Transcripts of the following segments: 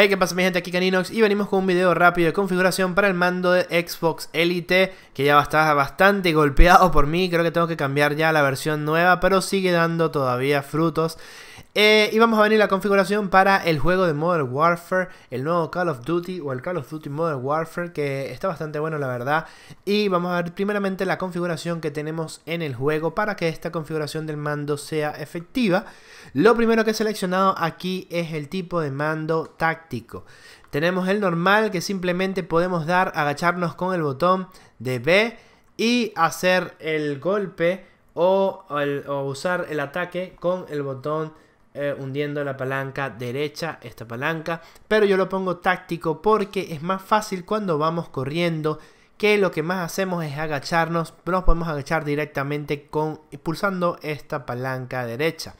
Hey, ¿qué pasa mi gente? Aquí Caninox y venimos con un video rápido de configuración para el mando de Xbox Elite que ya está bastante golpeado por mí, creo que tengo que cambiar ya la versión nueva, pero sigue dando todavía frutos eh, y vamos a venir la configuración para el juego de Modern Warfare, el nuevo Call of Duty o el Call of Duty Modern Warfare, que está bastante bueno la verdad. Y vamos a ver primeramente la configuración que tenemos en el juego para que esta configuración del mando sea efectiva. Lo primero que he seleccionado aquí es el tipo de mando táctico. Tenemos el normal que simplemente podemos dar, agacharnos con el botón de B y hacer el golpe o, o usar el ataque con el botón eh, hundiendo la palanca derecha, esta palanca. Pero yo lo pongo táctico porque es más fácil cuando vamos corriendo que lo que más hacemos es agacharnos, nos podemos agachar directamente con, pulsando esta palanca derecha.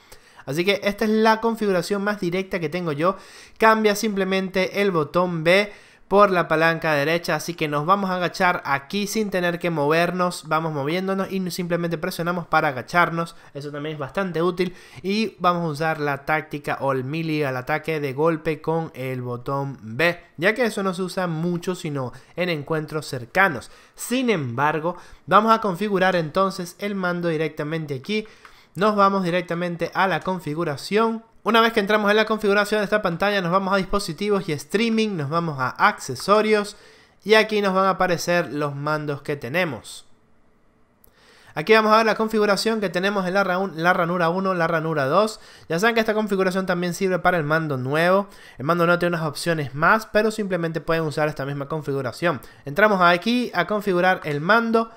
Así que esta es la configuración más directa que tengo yo. Cambia simplemente el botón B por la palanca derecha, así que nos vamos a agachar aquí sin tener que movernos, vamos moviéndonos y simplemente presionamos para agacharnos, eso también es bastante útil y vamos a usar la táctica all melee al ataque de golpe con el botón B, ya que eso no se usa mucho sino en encuentros cercanos. Sin embargo, vamos a configurar entonces el mando directamente aquí nos vamos directamente a la configuración. Una vez que entramos en la configuración de esta pantalla nos vamos a dispositivos y streaming, nos vamos a accesorios y aquí nos van a aparecer los mandos que tenemos. Aquí vamos a ver la configuración que tenemos en la, ranura 1, la ranura 2. Ya saben que esta configuración también sirve para el mando nuevo. El mando no tiene unas opciones más, pero simplemente pueden usar esta misma configuración. Entramos aquí a configurar el mando.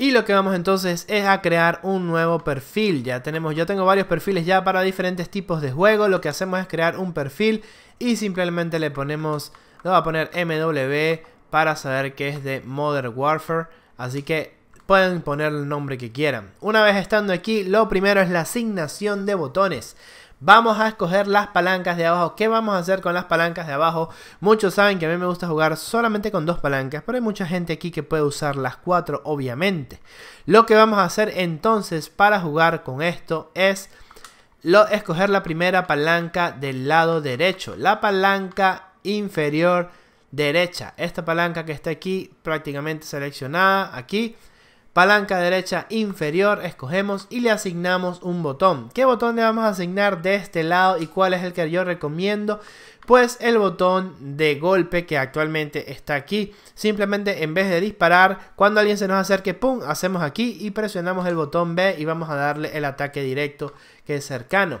Y lo que vamos entonces es a crear un nuevo perfil. Ya tenemos, yo tengo varios perfiles ya para diferentes tipos de juego. Lo que hacemos es crear un perfil y simplemente le ponemos, le voy a poner MW para saber que es de Modern Warfare. Así que pueden poner el nombre que quieran. Una vez estando aquí, lo primero es la asignación de botones. Vamos a escoger las palancas de abajo. ¿Qué vamos a hacer con las palancas de abajo? Muchos saben que a mí me gusta jugar solamente con dos palancas, pero hay mucha gente aquí que puede usar las cuatro, obviamente. Lo que vamos a hacer entonces para jugar con esto es lo, escoger la primera palanca del lado derecho, la palanca inferior derecha. Esta palanca que está aquí prácticamente seleccionada aquí Palanca derecha inferior, escogemos y le asignamos un botón. ¿Qué botón le vamos a asignar de este lado y cuál es el que yo recomiendo? Pues el botón de golpe que actualmente está aquí. Simplemente en vez de disparar, cuando alguien se nos acerque, ¡pum! Hacemos aquí y presionamos el botón B y vamos a darle el ataque directo que es cercano.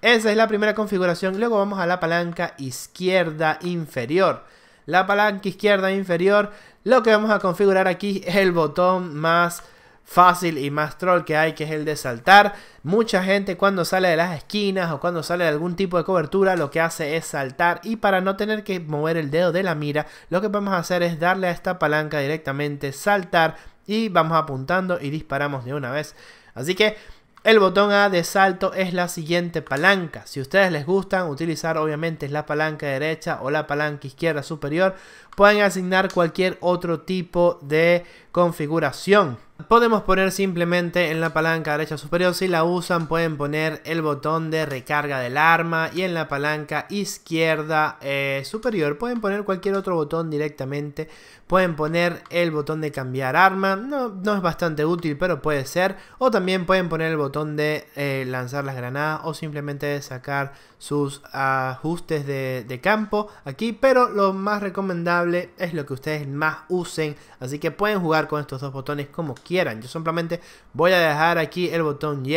Esa es la primera configuración. Luego vamos a la palanca izquierda inferior la palanca izquierda inferior, lo que vamos a configurar aquí es el botón más fácil y más troll que hay, que es el de saltar. Mucha gente cuando sale de las esquinas o cuando sale de algún tipo de cobertura, lo que hace es saltar. Y para no tener que mover el dedo de la mira, lo que vamos a hacer es darle a esta palanca directamente, saltar. Y vamos apuntando y disparamos de una vez. Así que el botón A de salto es la siguiente palanca. Si ustedes les gustan utilizar obviamente la palanca derecha o la palanca izquierda superior, pueden asignar cualquier otro tipo de configuración. Podemos poner simplemente en la palanca derecha superior, si la usan pueden poner el botón de recarga del arma y en la palanca izquierda eh, superior pueden poner cualquier otro botón directamente, pueden poner el botón de cambiar arma, no, no es bastante útil pero puede ser, o también pueden poner el botón de eh, lanzar las granadas o simplemente de sacar sus ajustes de, de campo aquí, pero lo más recomendable es lo que ustedes más usen, así que pueden jugar con estos dos botones como quieran yo simplemente voy a dejar aquí el botón Y.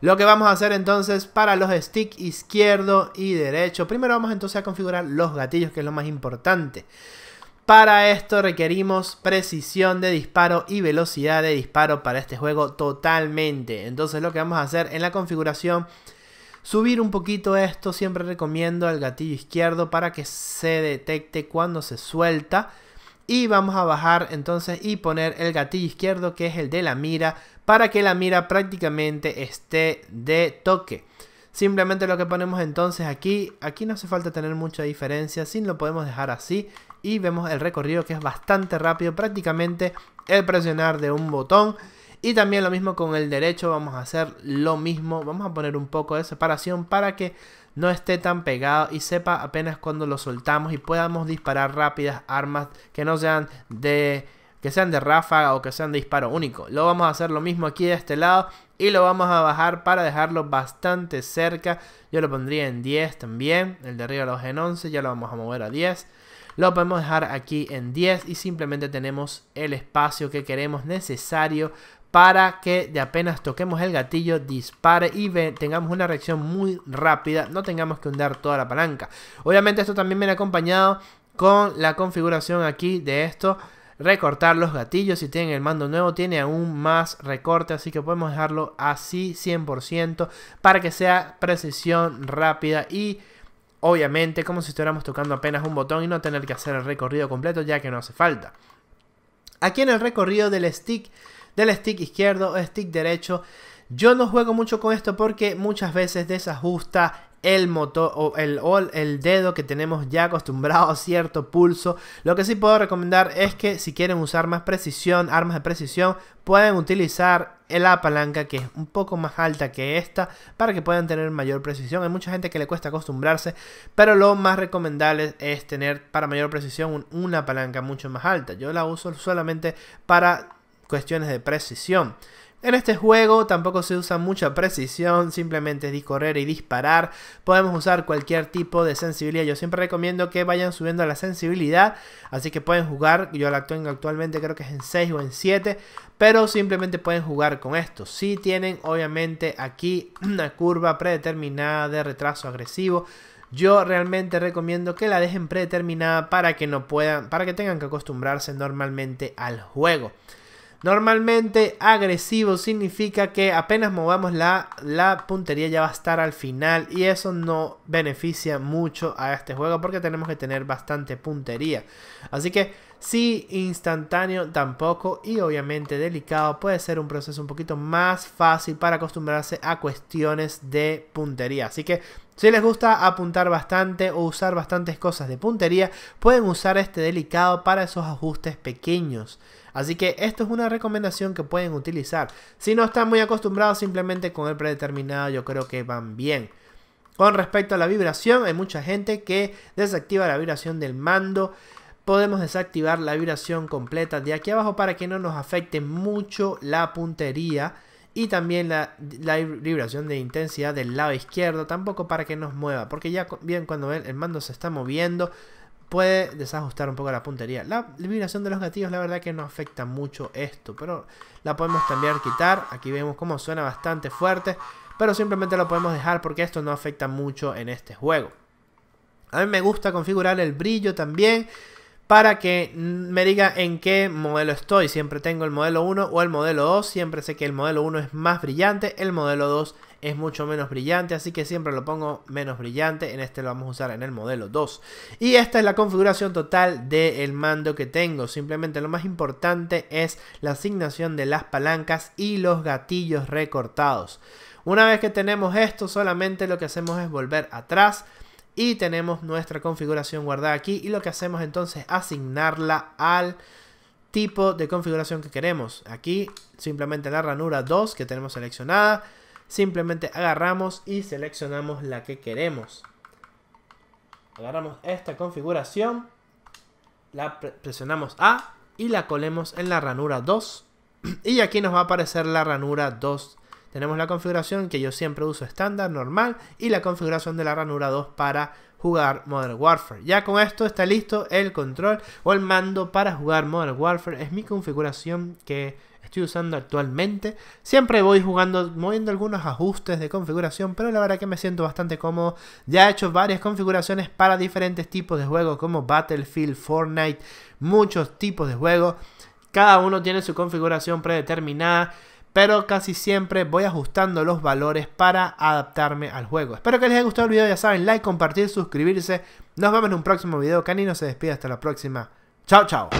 Lo que vamos a hacer entonces para los stick izquierdo y derecho. Primero vamos entonces a configurar los gatillos, que es lo más importante. Para esto requerimos precisión de disparo y velocidad de disparo para este juego totalmente. Entonces lo que vamos a hacer en la configuración, subir un poquito esto. Siempre recomiendo el gatillo izquierdo para que se detecte cuando se suelta y vamos a bajar entonces y poner el gatillo izquierdo que es el de la mira para que la mira prácticamente esté de toque. Simplemente lo que ponemos entonces aquí, aquí no hace falta tener mucha diferencia, sin lo podemos dejar así y vemos el recorrido que es bastante rápido, prácticamente el presionar de un botón. Y también lo mismo con el derecho, vamos a hacer lo mismo, vamos a poner un poco de separación para que no esté tan pegado y sepa apenas cuando lo soltamos y podamos disparar rápidas armas que no sean de que sean de ráfaga o que sean de disparo único. Lo vamos a hacer lo mismo aquí de este lado y lo vamos a bajar para dejarlo bastante cerca. Yo lo pondría en 10 también, el de arriba lo en 11, ya lo vamos a mover a 10. Lo podemos dejar aquí en 10 y simplemente tenemos el espacio que queremos necesario para que de apenas toquemos el gatillo dispare y tengamos una reacción muy rápida, no tengamos que hundar toda la palanca. Obviamente esto también viene acompañado con la configuración aquí de esto, recortar los gatillos, si tienen el mando nuevo tiene aún más recorte, así que podemos dejarlo así 100% para que sea precisión rápida y obviamente como si estuviéramos tocando apenas un botón y no tener que hacer el recorrido completo ya que no hace falta. Aquí en el recorrido del stick del stick izquierdo o stick derecho. Yo no juego mucho con esto porque muchas veces desajusta el motor o el, el dedo que tenemos ya acostumbrado a cierto pulso. Lo que sí puedo recomendar es que si quieren usar más precisión, armas de precisión, pueden utilizar la palanca que es un poco más alta que esta para que puedan tener mayor precisión. Hay mucha gente que le cuesta acostumbrarse, pero lo más recomendable es tener para mayor precisión una palanca mucho más alta. Yo la uso solamente para cuestiones de precisión. En este juego tampoco se usa mucha precisión, simplemente es correr y disparar. Podemos usar cualquier tipo de sensibilidad. Yo siempre recomiendo que vayan subiendo la sensibilidad, así que pueden jugar. Yo la tengo actualmente, creo que es en 6 o en 7, pero simplemente pueden jugar con esto. Si tienen obviamente aquí una curva predeterminada de retraso agresivo. Yo realmente recomiendo que la dejen predeterminada para que no puedan, para que tengan que acostumbrarse normalmente al juego. Normalmente agresivo significa que apenas movamos la, puntería ya va a estar al final y eso no beneficia mucho a este juego porque tenemos que tener bastante puntería. Así que si instantáneo tampoco y obviamente delicado puede ser un proceso un poquito más fácil para acostumbrarse a cuestiones de puntería. Así que si les gusta apuntar bastante o usar bastantes cosas de puntería, pueden usar este delicado para esos ajustes pequeños. Así que esto es una recomendación que pueden utilizar. Si no están muy acostumbrados, simplemente con el predeterminado yo creo que van bien. Con respecto a la vibración, hay mucha gente que desactiva la vibración del mando podemos desactivar la vibración completa de aquí abajo para que no nos afecte mucho la puntería y también la, vibración de intensidad del lado izquierdo, tampoco para que nos mueva, porque ya bien cuando el, el mando se está moviendo, puede desajustar un poco la puntería. La vibración de los gatillos, la verdad que no afecta mucho esto, pero la podemos cambiar, quitar. Aquí vemos cómo suena bastante fuerte, pero simplemente lo podemos dejar porque esto no afecta mucho en este juego. A mí me gusta configurar el brillo también para que me diga en qué modelo estoy. Siempre tengo el modelo 1 o el modelo 2. Siempre sé que el modelo 1 es más brillante, el modelo 2 es mucho menos brillante, así que siempre lo pongo menos brillante. En este lo vamos a usar en el modelo 2. Y esta es la configuración total del mando que tengo. Simplemente lo más importante es la asignación de las palancas y los gatillos recortados. Una vez que tenemos esto, solamente lo que hacemos es volver atrás y tenemos nuestra configuración guardada aquí y lo que hacemos entonces es asignarla al tipo de configuración que queremos. Aquí simplemente la ranura 2 que tenemos seleccionada, simplemente agarramos y seleccionamos la que queremos. Agarramos esta configuración, la presionamos A y la colemos en la ranura 2 y aquí nos va a aparecer la ranura 2 tenemos la configuración que yo siempre uso estándar, normal, y la configuración de la ranura 2 para jugar Modern Warfare. Ya con esto está listo el control o el mando para jugar Modern Warfare. Es mi configuración que estoy usando actualmente. Siempre voy jugando, moviendo algunos ajustes de configuración, pero la verdad que me siento bastante cómodo. Ya he hecho varias configuraciones para diferentes tipos de juegos como Battlefield, Fortnite, muchos tipos de juegos. Cada uno tiene su configuración predeterminada pero casi siempre voy ajustando los valores para adaptarme al juego. Espero que les haya gustado el video, ya saben, like, compartir, suscribirse. Nos vemos en un próximo video. Canino se despide hasta la próxima. Chao, chao.